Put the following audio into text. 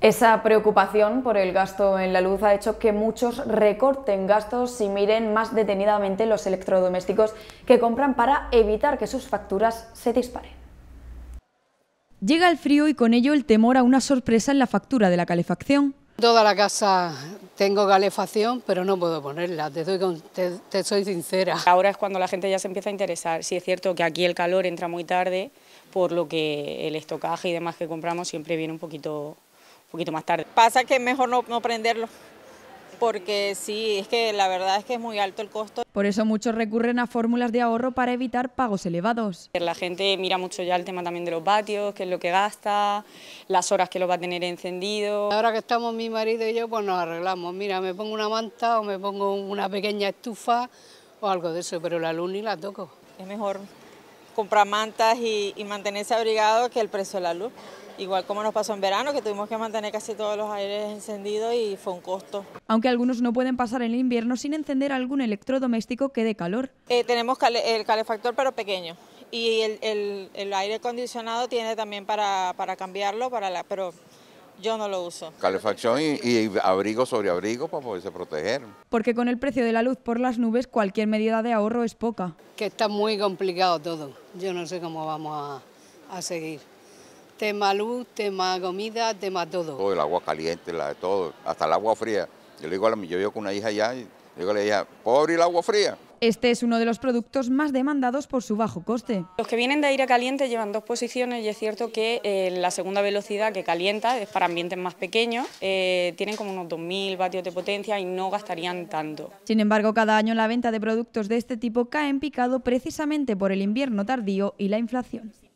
Esa preocupación por el gasto en la luz ha hecho que muchos recorten gastos y miren más detenidamente los electrodomésticos que compran para evitar que sus facturas se disparen. Llega el frío y con ello el temor a una sorpresa en la factura de la calefacción. Toda la casa tengo calefacción, pero no puedo ponerla, te, soy sincera. Ahora es cuando la gente ya se empieza a interesar. Sí es cierto que aquí el calor entra muy tarde, por lo que el estocaje y demás que compramos siempre viene un poquito poquito más tarde. Pasa que es mejor no, prenderlo porque sí, es que la verdad es que es muy alto el costo. Por eso muchos recurren a fórmulas de ahorro para evitar pagos elevados. La gente mira mucho ya el tema también de los vatios, qué es lo que gasta, las horas que lo va a tener encendido. Ahora que estamos mi marido y yo, pues nos arreglamos. Mira, me pongo una manta o me pongo una pequeña estufa o algo de eso, pero la luz ni la toco. Es mejor comprar mantas y, y mantenerse abrigado que el precio de la luz igual como nos pasó en verano, que tuvimos que mantener casi todos los aires encendidos y fue un costo. Aunque algunos no pueden pasar el invierno sin encender algún electrodoméstico que dé calor. Eh, tenemos el calefactor pero pequeño y el, aire acondicionado tiene también para, cambiarlo, pero yo no lo uso. Calefacción y, abrigo sobre abrigo para poderse proteger. Porque con el precio de la luz por las nubes cualquier medida de ahorro es poca. Que está muy complicado todo. Yo no sé cómo vamos a seguir tema luz, tema comida, tema todo. Todo, oh, el agua caliente, la de todo, hasta el agua fría. Yo le digo a la, yo con una hija allá, y le digo a la hija, ¿puedo el agua fría? Este es uno de los productos más demandados por su bajo coste. Los que vienen de aire caliente llevan dos posiciones y es cierto que eh, la segunda velocidad que calienta es para ambientes más pequeños, eh, tienen como unos 2.000 vatios de potencia y no gastarían tanto. Sin embargo, cada año la venta de productos de este tipo cae en picado precisamente por el invierno tardío y la inflación.